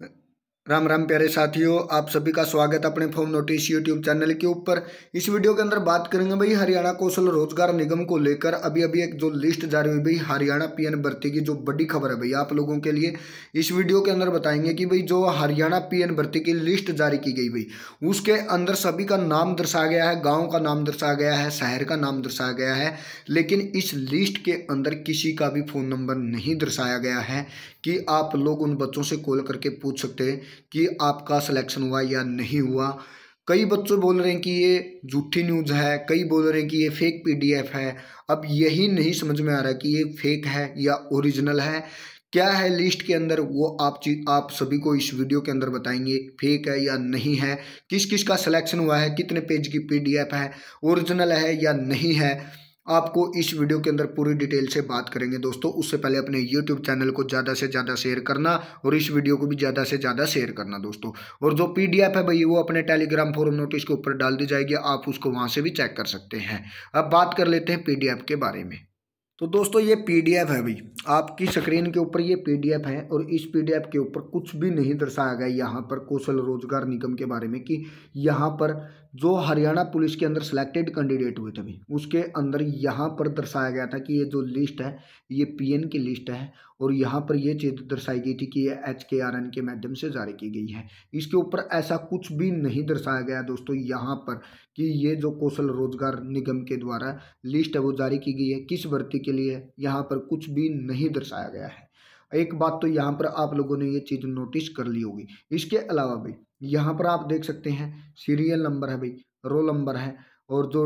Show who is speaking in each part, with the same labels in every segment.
Speaker 1: that Ram Ram प्यारे साथियों आप सभी का स्वागत अपने फॉर्म नोटिस यूट्यूब चैनल के ऊपर इस वीडियो के अंदर बात करेंगे भाई हरियाणा कौशल रोजगार निगम को लेकर अभी अभी एक जो लिस्ट जारी हुई भाई हरियाणा पीएन भर्ती की जो बड़ी खबर है भाई आप लोगों के लिए इस वीडियो के अंदर बताएंगे कि भाई जो हरियाणा पी भर्ती की लिस्ट जारी की गई भाई उसके अंदर सभी का नाम दर्शाया गया है गाँव का नाम दर्शाया गया है शहर का नाम दर्शाया गया है लेकिन इस लिस्ट के अंदर किसी का भी फ़ोन नंबर नहीं दर्शाया गया है कि आप लोग उन बच्चों से कॉल करके पूछ सकते हैं कि आपका सिलेक्शन हुआ या नहीं हुआ कई बच्चे बोल रहे हैं कि ये झूठी न्यूज़ है कई बोल रहे हैं कि ये फेक पीडीएफ है अब यही नहीं समझ में आ रहा कि ये फेक है या ओरिजिनल है क्या है लिस्ट के अंदर वो आप चीज आप सभी को इस वीडियो के अंदर बताएंगे फेक है या नहीं है किस किस का सिलेक्शन हुआ है कितने पेज की पीडीएफ है ओरिजिनल है या नहीं है आपको इस वीडियो के अंदर पूरी डिटेल से बात करेंगे दोस्तों उससे पहले अपने यूट्यूब चैनल को ज़्यादा से ज़्यादा शेयर करना और इस वीडियो को भी ज़्यादा से ज़्यादा शेयर करना दोस्तों और जो पी है भाई वो अपने टेलीग्राम फोरम नोटिस के ऊपर डाल दी जाएगी आप उसको वहाँ से भी चेक कर सकते हैं अब बात कर लेते हैं पी के बारे में तो दोस्तों ये पीडीएफ है भाई आपकी स्क्रीन के ऊपर ये पीडीएफ है और इस पीडीएफ के ऊपर कुछ भी नहीं दर्शाया गया यहाँ पर कौशल रोजगार निगम के बारे में कि यहाँ पर जो हरियाणा पुलिस के अंदर सिलेक्टेड कैंडिडेट हुए थे भाई उसके अंदर यहाँ पर दर्शाया गया था कि ये जो लिस्ट है ये पीएन की लिस्ट है और यहाँ पर ये चीज़ दर्शाई गई थी कि ये एच के आर एन के माध्यम से जारी की गई है इसके ऊपर ऐसा कुछ भी नहीं दर्शाया गया दोस्तों यहाँ पर कि ये जो कौशल रोजगार निगम के द्वारा लिस्ट है वो जारी की गई है किस भर्ती के लिए यहाँ पर कुछ भी नहीं दर्शाया गया है एक बात तो यहाँ पर आप लोगों ने ये चीज़ नोटिस कर ली होगी इसके अलावा भाई यहाँ पर आप देख सकते हैं सीरियल नंबर है भाई रोल नंबर है और जो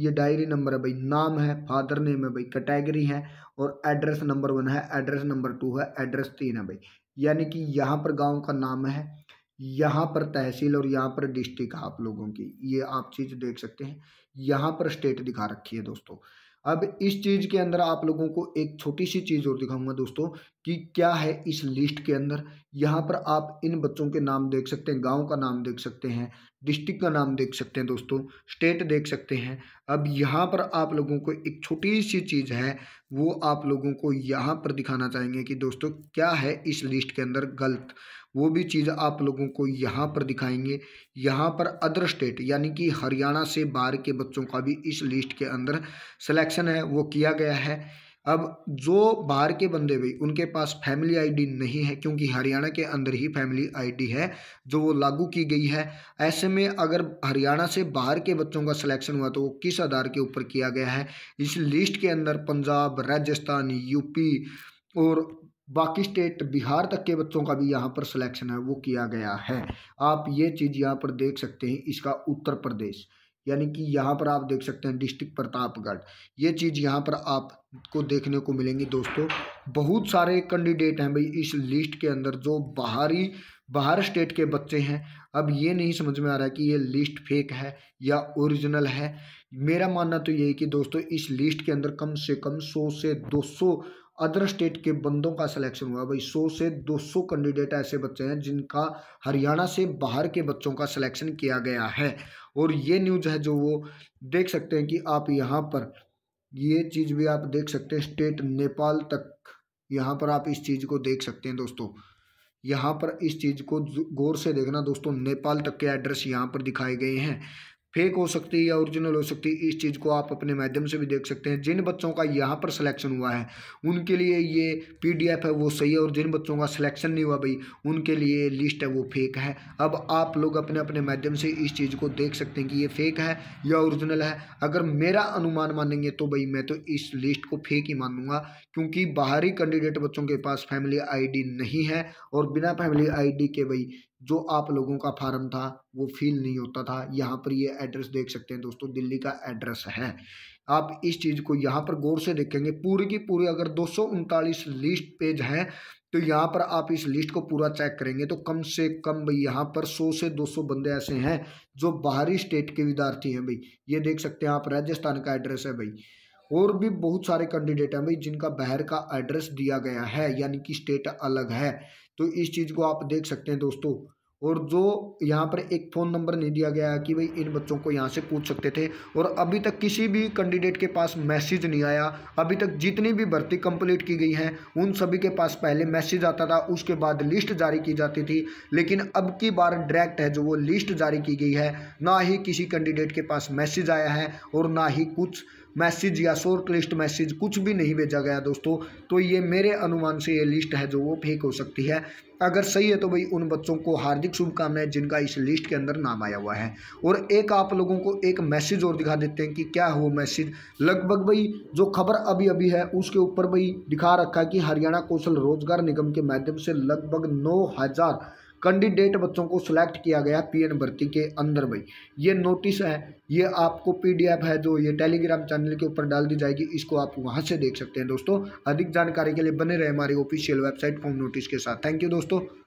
Speaker 1: ये डायरी नंबर है भाई नाम है फादर नेम है भाई कैटेगरी है और एड्रेस नंबर वन है एड्रेस नंबर टू है एड्रेस तीन है भाई यानी कि यहाँ पर गांव का नाम है यहाँ पर तहसील और यहाँ पर डिस्ट्रिक्ट आप लोगों की ये आप चीज़ देख सकते हैं यहाँ पर स्टेट दिखा रखी है दोस्तों अब इस चीज़ के अंदर आप लोगों को एक छोटी सी चीज़ और दिखाऊंगा दोस्तों कि क्या है इस लिस्ट के अंदर यहाँ पर आप इन बच्चों के नाम देख सकते हैं गांव का नाम देख सकते हैं डिस्ट्रिक्ट का नाम देख सकते हैं दोस्तों स्टेट देख सकते हैं अब यहाँ पर आप लोगों को एक छोटी सी चीज़ है वो आप लोगों को यहाँ पर दिखाना चाहेंगे कि दोस्तों क्या है इस लिस्ट के अंदर गलत वो भी चीज़ आप लोगों को यहाँ पर दिखाएंगे यहाँ पर अदर स्टेट यानी कि हरियाणा से बाहर के बच्चों का भी इस लिस्ट के अंदर सिलेक्शन है वो किया गया है अब जो बाहर के बंदे भी उनके पास फैमिली आईडी नहीं है क्योंकि हरियाणा के अंदर ही फैमिली आईडी है जो वो लागू की गई है ऐसे में अगर हरियाणा से बाहर के बच्चों का सिलेक्शन हुआ तो वो किस आधार के ऊपर किया गया है इस लिस्ट के अंदर पंजाब राजस्थान यूपी और बाकी स्टेट बिहार तक के बच्चों का भी यहाँ पर सिलेक्शन है वो किया गया है आप ये चीज़ यहाँ पर देख सकते हैं इसका उत्तर प्रदेश यानी कि यहाँ पर आप देख सकते हैं डिस्ट्रिक्ट प्रतापगढ़ ये चीज़ यहाँ पर आपको देखने को मिलेंगी दोस्तों बहुत सारे कैंडिडेट हैं भाई इस लिस्ट के अंदर जो बाहरी बाहर स्टेट के बच्चे हैं अब ये नहीं समझ में आ रहा है कि ये लिस्ट फेक है या ओरिजिनल है मेरा मानना तो यही कि दोस्तों इस लिस्ट के अंदर कम से कम सौ से दो सौ अदर स्टेट के बंदों का सिलेक्शन हुआ भाई 100 से 200 कैंडिडेट ऐसे बच्चे हैं जिनका हरियाणा से बाहर के बच्चों का सिलेक्शन किया गया है और ये न्यूज है जो वो देख सकते हैं कि आप यहाँ पर ये चीज़ भी आप देख सकते हैं स्टेट नेपाल तक यहाँ पर आप इस चीज़ को देख सकते हैं दोस्तों यहाँ पर इस चीज़ को गौर से देखना दोस्तों नेपाल तक के एड्रेस यहाँ पर दिखाए गए हैं फेक हो सकती है या ओरिजिनल हो सकती है इस चीज़ को आप अपने माध्यम से भी देख सकते हैं जिन बच्चों का यहाँ पर सिलेक्शन हुआ है उनके लिए ये पीडीएफ है वो सही है और जिन बच्चों का सिलेक्शन नहीं हुआ भाई उनके लिए लिस्ट है वो फेक है अब आप लोग अपने अपने माध्यम से इस चीज़ को देख सकते हैं कि ये फेक है या ओरिजिनल है अगर मेरा अनुमान मानेंगे तो भाई मैं तो इस लिस्ट को फेक ही मान क्योंकि बाहरी कैंडिडेट बच्चों के पास फैमिली आई नहीं है और बिना फैमिली आई के भाई जो आप लोगों का फार्म था वो फील नहीं होता था यहाँ पर ये एड्रेस देख सकते हैं दोस्तों दिल्ली का एड्रेस है आप इस चीज़ को यहाँ पर गौर से देखेंगे पूरी की पूरी अगर दो लिस्ट पेज हैं तो यहाँ पर आप इस लिस्ट को पूरा चेक करेंगे तो कम से कम भाई यहाँ पर 100 से 200 बंदे ऐसे हैं जो बाहरी स्टेट के विद्यार्थी हैं भाई ये देख सकते हैं आप राजस्थान का एड्रेस है भाई और भी बहुत सारे कैंडिडेट हैं भाई जिनका बहर का एड्रेस दिया गया है यानी कि स्टेट अलग है तो इस चीज़ को आप देख सकते हैं दोस्तों और जो यहाँ पर एक फ़ोन नंबर नहीं दिया गया कि भाई इन बच्चों को यहाँ से पूछ सकते थे और अभी तक किसी भी कैंडिडेट के पास मैसेज नहीं आया अभी तक जितनी भी भर्ती कंप्लीट की गई हैं उन सभी के पास पहले मैसेज आता था उसके बाद लिस्ट जारी की जाती थी लेकिन अब की बार डायरेक्ट है जो वो लिस्ट जारी की गई है ना ही किसी कैंडिडेट के पास मैसेज आया है और ना ही कुछ मैसेज या शॉर्ट लिस्ट मैसेज कुछ भी नहीं भेजा गया दोस्तों तो ये मेरे अनुमान से ये लिस्ट है जो वो फेक हो सकती है अगर सही है तो भाई उन बच्चों को हार्दिक शुभकामनाएं जिनका इस लिस्ट के अंदर नाम आया हुआ है और एक आप लोगों को एक मैसेज और दिखा देते हैं कि क्या है वो मैसेज लगभग भाई जो खबर अभी अभी है उसके ऊपर भाई दिखा रखा है कि हरियाणा कौशल रोजगार निगम के माध्यम से लगभग नौ हज़ार कैंडिडेट बच्चों को सिलेक्ट किया गया पी एन भर्ती के अंदर भाई ये नोटिस है ये आपको पीडीएफ है जो ये टेलीग्राम चैनल के ऊपर डाल दी जाएगी इसको आप वहाँ से देख सकते हैं दोस्तों अधिक जानकारी के लिए बने रहे हमारी ऑफिशियल वेबसाइट फॉर्म नोटिस के साथ थैंक यू दोस्तों